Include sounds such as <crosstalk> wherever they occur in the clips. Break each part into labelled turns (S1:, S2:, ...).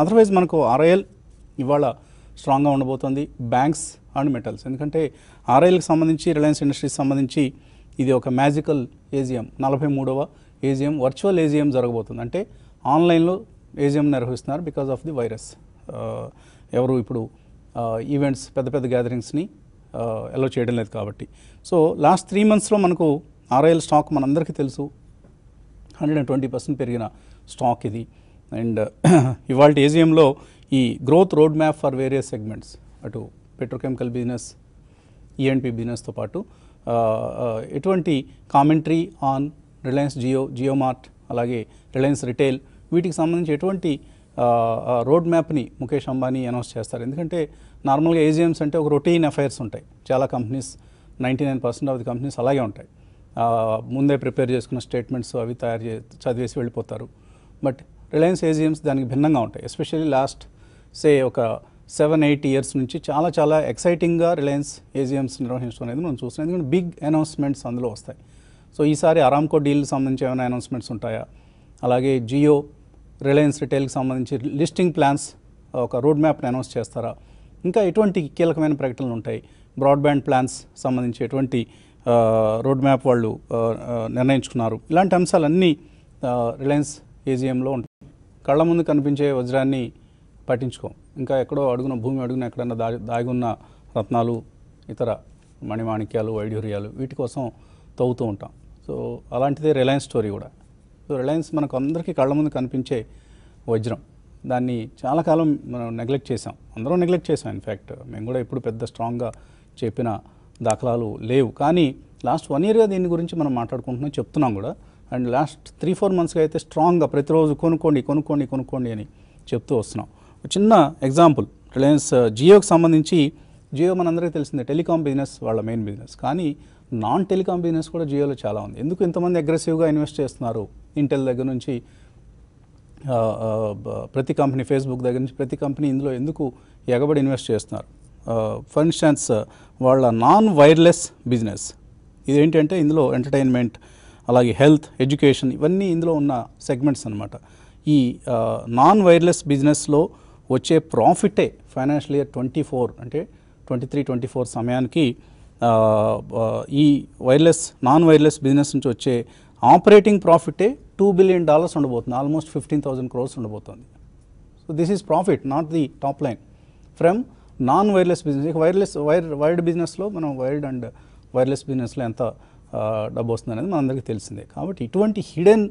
S1: otherwise మనకు RIL ఇవాళ స్ట్రాంగ్గా ఉండబోతోంది బ్యాంక్స్ అండ్ మెటల్స్ ఎందుకంటే ఆర్ఐఎల్కి సంబంధించి రిలయన్స్ ఇండస్ట్రీస్ సంబంధించి ఇది ఒక మ్యాజికల్ ఏజిఎం నలభై మూడవ ఏజిఎం వర్చువల్ ఏజిఎం జరగబోతుంది అంటే ఆన్లైన్లో ఏజిఎం నిర్వహిస్తున్నారు బికాజ్ ఆఫ్ ది వైరస్ ఎవరు ఇప్పుడు ఈవెంట్స్ uh, పెద్ద పెద్ద గ్యాదరింగ్స్ని ఎలా uh, చేయడం లేదు కాబట్టి సో లాస్ట్ త్రీ మంత్స్లో మనకు ఆర్ఐఎల్ స్టాక్ మనందరికీ తెలుసు హండ్రెడ్ అండ్ ట్వంటీ పర్సెంట్ పెరిగిన స్టాక్ ఇది అండ్ <clears throat> ఇవాళ ఏజీఎంలో ఈ growth road map for various segments అటు పెట్రోకెమికల్ బిజినెస్ ఈఎన్పి బిజినెస్తో పాటు ఎటువంటి commentary on Reliance Jio Jio Mart అలాగే రిలయన్స్ రిటైల్ వీటికి సంబంధించి ఎటువంటి రోడ్ మ్యాప్ని ముఖేష్ అంబానీ అనౌన్స్ చేస్తారు ఎందుకంటే నార్మల్గా ఏజీఎమ్స్ అంటే ఒక రొటీన్ అఫైర్స్ ఉంటాయి చాలా companies ninety nine percent of the companies అలాగే ఉంటాయి ముందే ప్రిపేర్ చేసుకున్న స్టేట్మెంట్స్ అవి తయారు చదివేసి వెళ్ళిపోతారు బట్ రిలయన్స్ ఏజిఎమ్స్ దానికి భిన్నంగా ఉంటాయి ఎస్పెషల్లీ లాస్ట్ సే ఒక సెవెన్ ఎయిట్ ఇయర్స్ నుంచి చాలా చాలా ఎక్సైటింగ్గా రిలయన్స్ ఏజిఎమ్స్ నిర్వహించడం అనేది మనం చూస్తున్నాం ఎందుకంటే బిగ్ అనౌన్స్మెంట్స్ అందులో వస్తాయి సో ఈసారి అరామ్కో డీల్ సంబంధించి ఏమైనా అనౌన్స్మెంట్స్ ఉంటాయా అలాగే జియో రిలయన్స్ రిటైల్కి సంబంధించి లిస్టింగ్ ప్లాన్స్ ఒక రోడ్ మ్యాప్ని అనౌన్స్ చేస్తారా ఇంకా ఎటువంటి కీలకమైన ప్రకటనలు ఉంటాయి బ్రాడ్బ్యాండ్ ప్లాన్స్ సంబంధించి ఎటువంటి రోడ్ మ్యాప్ వాళ్ళు నిర్ణయించుకున్నారు ఇలాంటి అంశాలన్నీ రిలయన్స్ కేజీఎంలో ఉంటుంది కళ్ళ ముందు కనిపించే వజ్రాన్ని పట్టించుకోం ఇంకా ఎక్కడో అడుగున భూమి అడుగున ఎక్కడన్నా దాగి దాగున్న రత్నాలు ఇతర మణిమాణిక్యాలు వైడ్యూర్యాలు వీటి కోసం తవ్వుతూ ఉంటాం సో అలాంటిదే రిలయన్స్ స్టోరీ కూడా సో రిలయన్స్ మనకు అందరికీ కళ్ళ ముందు కనిపించే వజ్రం దాన్ని చాలా కాలం మనం నెగ్లెక్ట్ చేసాం అందరం నెగ్లెక్ట్ చేసాం ఇన్ఫ్యాక్ట్ మేము కూడా ఎప్పుడు పెద్ద స్ట్రాంగ్గా చెప్పిన దాఖలాలు లేవు కానీ లాస్ట్ వన్ ఇయర్గా దీని గురించి మనం మాట్లాడుకుంటున్నాం చెప్తున్నాం కూడా అండ్ లాస్ట్ త్రీ ఫోర్ మంత్స్గా అయితే స్ట్రాంగ్గా ప్రతిరోజు కొనుక్కోండి కొనుక్కోండి కొనుక్కోండి అని చెప్తూ వస్తున్నాం చిన్న ఎగ్జాంపుల్ రిలయన్స్ జియోకి సంబంధించి జియో మనందరికీ తెలిసిందే టెలికాం బిజినెస్ వాళ్ళ మెయిన్ బిజినెస్ కానీ నాన్ టెలికాం బిజినెస్ కూడా జియోలో చాలా ఉంది ఎందుకు ఇంతమంది అగ్రెసివ్గా ఇన్వెస్ట్ చేస్తున్నారు ఇంటెల్ దగ్గర నుంచి ప్రతి కంపెనీ ఫేస్బుక్ దగ్గర నుంచి ప్రతి కంపెనీ ఇందులో ఎందుకు ఎగబడి ఇన్వెస్ట్ చేస్తున్నారు ఫర్ ఇన్స్టాన్స్ వాళ్ళ నాన్ వైర్లెస్ బిజినెస్ ఇదేంటంటే ఇందులో ఎంటర్టైన్మెంట్ అలాగే హెల్త్ ఎడ్యుకేషన్ ఇవన్నీ ఇందులో ఉన్న సెగ్మెంట్స్ అనమాట ఈ నాన్ వైర్లెస్ బిజినెస్లో వచ్చే ప్రాఫిటే ఫైనాన్షియల్ ఇయర్ ట్వంటీ ఫోర్ అంటే ట్వంటీ త్రీ ట్వంటీ ఫోర్ సమయానికి ఈ వైర్లెస్ నాన్ వైర్లెస్ బిజినెస్ నుంచి వచ్చే ఆపరేటింగ్ ప్రాఫిటే టూ బిలియన్ డాలర్స్ ఉండబోతుంది ఆల్మోస్ట్ ఫిఫ్టీన్ థౌసండ్ క్రోర్స్ ఉండబోతుంది so this is profit not the top line from non wireless business wireless wire wired బిజినెస్లో మనం వైర్డ్ అండ్ వైర్లెస్ బిజినెస్లో ఎంత డబ్బు వస్తుంది అనేది మనందరికీ తెలిసిందే కాబట్టి ఇటువంటి హిడెన్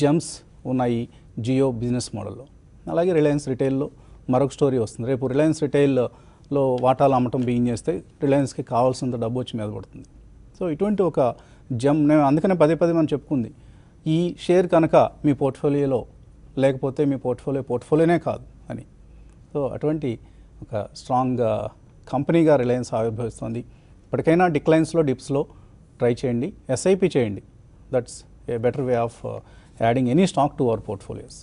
S1: జమ్స్ ఉన్నాయి జియో బిజినెస్ మోడల్లో అలాగే రిలయన్స్ రిటైల్లో మరొక స్టోరీ వస్తుంది రేపు రిలయన్స్ రిటైల్లో వాటాలు అమ్మటం బిగిన్ చేస్తే రిలయన్స్కి కావాల్సినంత డబ్బు వచ్చి మీద పడుతుంది సో ఇటువంటి ఒక జమ్ నేను అందుకనే పదే పదే మనం చెప్పుకుంది ఈ షేర్ కనుక మీ పోర్ట్ఫోలియోలో లేకపోతే మీ పోర్ట్ఫోలియో పోర్ట్ఫోలియోనే కాదు అని సో అటువంటి ఒక స్ట్రాంగ్ కంపెనీగా రిలయన్స్ ఆవిర్భవిస్తుంది ఇప్పటికైనా డిక్లైన్స్లో డిప్స్లో ట్రై చేయండి ఎస్ఐపి చేయండి that's a better way of adding any stock to our portfolios